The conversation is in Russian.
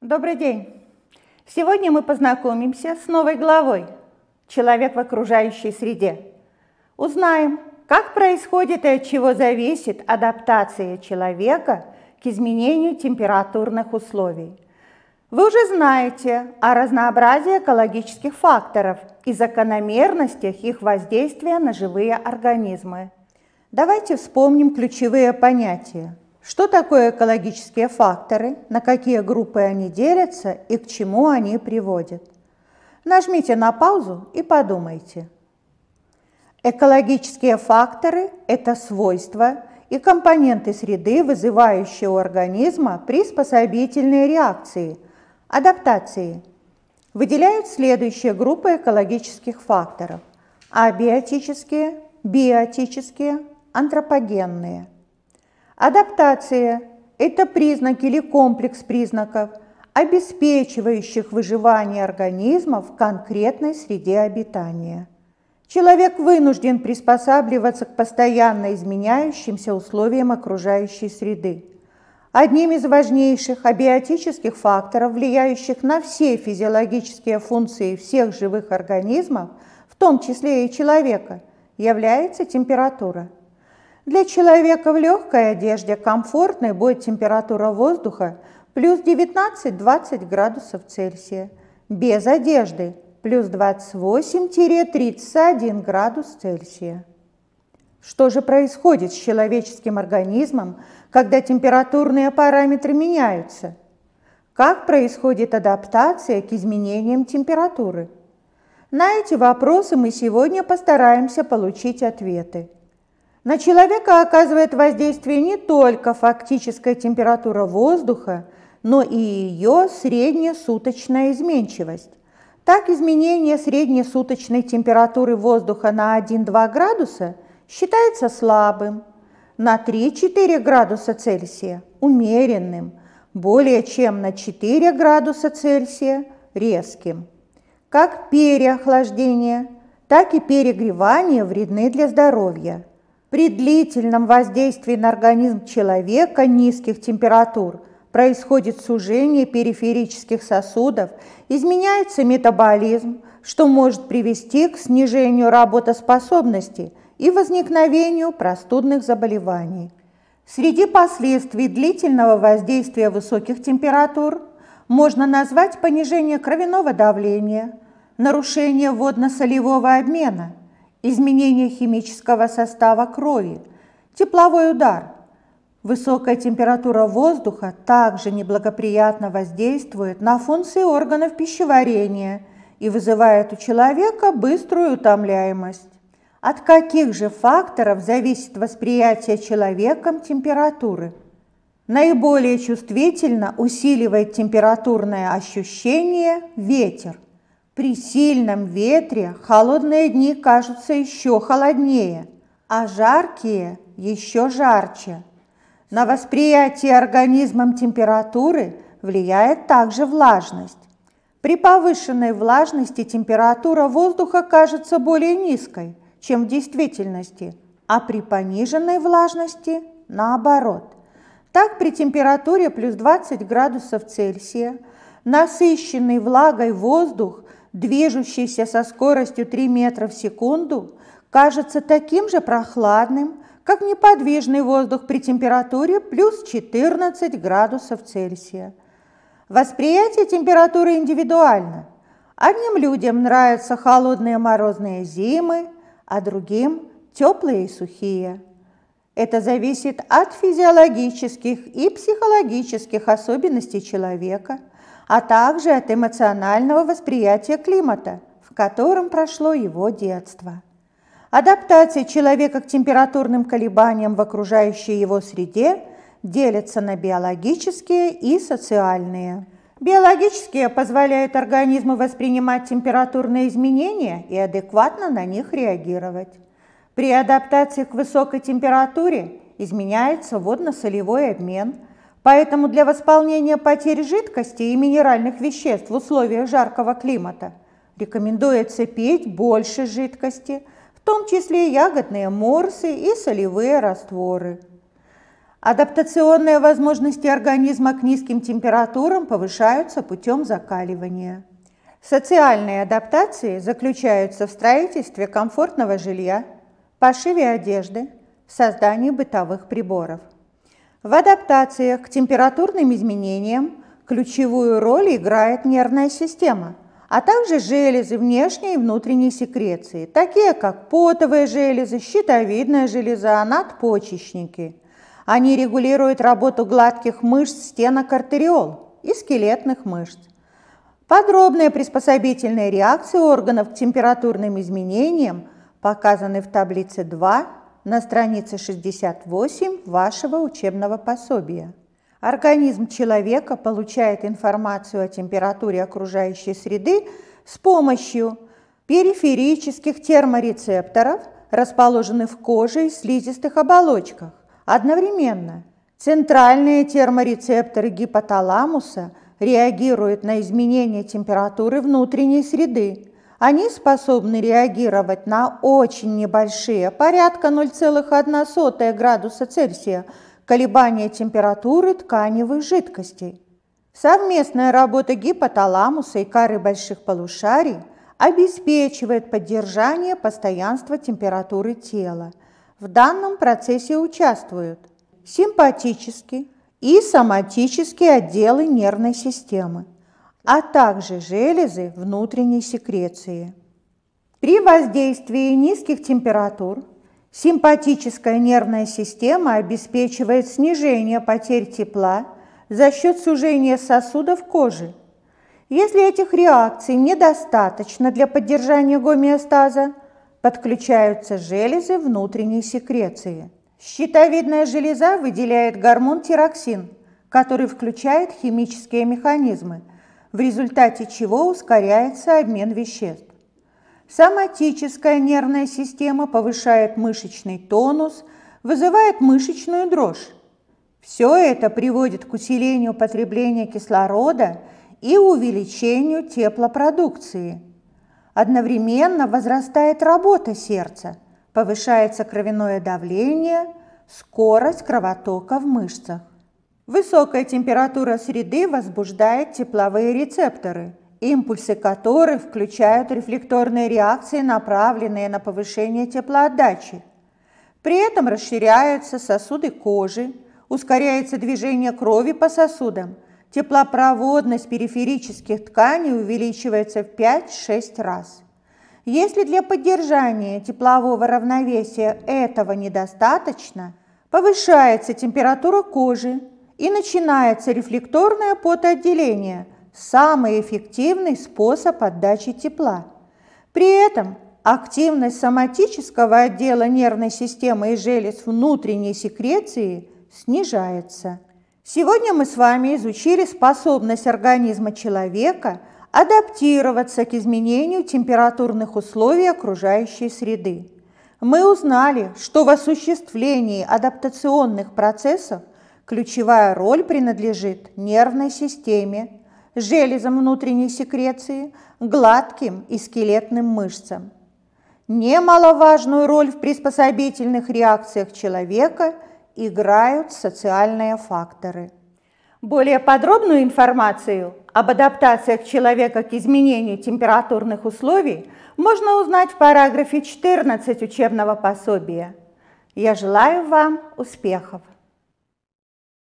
Добрый день! Сегодня мы познакомимся с новой главой «Человек в окружающей среде». Узнаем, как происходит и от чего зависит адаптация человека к изменению температурных условий. Вы уже знаете о разнообразии экологических факторов и закономерностях их воздействия на живые организмы. Давайте вспомним ключевые понятия – что такое экологические факторы, на какие группы они делятся и к чему они приводят? Нажмите на паузу и подумайте. Экологические факторы – это свойства и компоненты среды, вызывающие у организма приспособительные реакции, адаптации. Выделяют следующие группы экологических факторов – абиотические, биотические, антропогенные – Адаптация – это признак или комплекс признаков, обеспечивающих выживание организма в конкретной среде обитания. Человек вынужден приспосабливаться к постоянно изменяющимся условиям окружающей среды. Одним из важнейших абиотических факторов, влияющих на все физиологические функции всех живых организмов, в том числе и человека, является температура – для человека в легкой одежде комфортной будет температура воздуха плюс 19-20 градусов Цельсия. Без одежды плюс 28-31 градус Цельсия. Что же происходит с человеческим организмом, когда температурные параметры меняются? Как происходит адаптация к изменениям температуры? На эти вопросы мы сегодня постараемся получить ответы. На человека оказывает воздействие не только фактическая температура воздуха, но и ее среднесуточная изменчивость. Так изменение среднесуточной температуры воздуха на 1-2 градуса считается слабым, на 3-4 градуса Цельсия – умеренным, более чем на 4 градуса Цельсия – резким. Как переохлаждение, так и перегревание вредны для здоровья – при длительном воздействии на организм человека низких температур происходит сужение периферических сосудов, изменяется метаболизм, что может привести к снижению работоспособности и возникновению простудных заболеваний. Среди последствий длительного воздействия высоких температур можно назвать понижение кровяного давления, нарушение водно-солевого обмена – изменение химического состава крови, тепловой удар. Высокая температура воздуха также неблагоприятно воздействует на функции органов пищеварения и вызывает у человека быструю утомляемость. От каких же факторов зависит восприятие человеком температуры? Наиболее чувствительно усиливает температурное ощущение ветер – при сильном ветре холодные дни кажутся еще холоднее, а жаркие еще жарче. На восприятие организмом температуры влияет также влажность. При повышенной влажности температура воздуха кажется более низкой, чем в действительности, а при пониженной влажности – наоборот. Так при температуре плюс 20 градусов Цельсия насыщенный влагой воздух движущийся со скоростью 3 метра в секунду, кажется таким же прохладным, как неподвижный воздух при температуре плюс 14 градусов Цельсия. Восприятие температуры индивидуально. Одним людям нравятся холодные морозные зимы, а другим – теплые и сухие. Это зависит от физиологических и психологических особенностей человека – а также от эмоционального восприятия климата, в котором прошло его детство. Адаптация человека к температурным колебаниям в окружающей его среде делится на биологические и социальные. Биологические позволяют организму воспринимать температурные изменения и адекватно на них реагировать. При адаптации к высокой температуре изменяется водно-солевой обмен – Поэтому для восполнения потерь жидкости и минеральных веществ в условиях жаркого климата рекомендуется пить больше жидкости, в том числе ягодные морсы и солевые растворы. Адаптационные возможности организма к низким температурам повышаются путем закаливания. Социальные адаптации заключаются в строительстве комфортного жилья, пошиве одежды, создании бытовых приборов – в адаптациях к температурным изменениям ключевую роль играет нервная система, а также железы внешней и внутренней секреции, такие как потовые железы, щитовидная железа, надпочечники. Они регулируют работу гладких мышц стенок артериол и скелетных мышц. Подробные приспособительные реакции органов к температурным изменениям показаны в таблице 2 на странице 68 вашего учебного пособия. Организм человека получает информацию о температуре окружающей среды с помощью периферических терморецепторов, расположенных в коже и слизистых оболочках. Одновременно центральные терморецепторы гипоталамуса реагируют на изменение температуры внутренней среды, они способны реагировать на очень небольшие, порядка 0,1 градуса Цельсия, колебания температуры тканевых жидкостей. Совместная работа гипоталамуса и коры больших полушарий обеспечивает поддержание постоянства температуры тела. В данном процессе участвуют симпатические и соматические отделы нервной системы а также железы внутренней секреции. При воздействии низких температур симпатическая нервная система обеспечивает снижение потерь тепла за счет сужения сосудов кожи. Если этих реакций недостаточно для поддержания гомеостаза, подключаются железы внутренней секреции. Щитовидная железа выделяет гормон тироксин, который включает химические механизмы – в результате чего ускоряется обмен веществ. Соматическая нервная система повышает мышечный тонус, вызывает мышечную дрожь. Все это приводит к усилению потребления кислорода и увеличению теплопродукции. Одновременно возрастает работа сердца, повышается кровяное давление, скорость кровотока в мышцах. Высокая температура среды возбуждает тепловые рецепторы, импульсы которых включают рефлекторные реакции, направленные на повышение теплоотдачи. При этом расширяются сосуды кожи, ускоряется движение крови по сосудам, теплопроводность периферических тканей увеличивается в 5-6 раз. Если для поддержания теплового равновесия этого недостаточно, повышается температура кожи, и начинается рефлекторное потоотделение – самый эффективный способ отдачи тепла. При этом активность соматического отдела нервной системы и желез внутренней секреции снижается. Сегодня мы с вами изучили способность организма человека адаптироваться к изменению температурных условий окружающей среды. Мы узнали, что в осуществлении адаптационных процессов – Ключевая роль принадлежит нервной системе, железам внутренней секреции, гладким и скелетным мышцам. Немаловажную роль в приспособительных реакциях человека играют социальные факторы. Более подробную информацию об адаптациях человека к изменению температурных условий можно узнать в параграфе 14 учебного пособия. Я желаю вам успехов!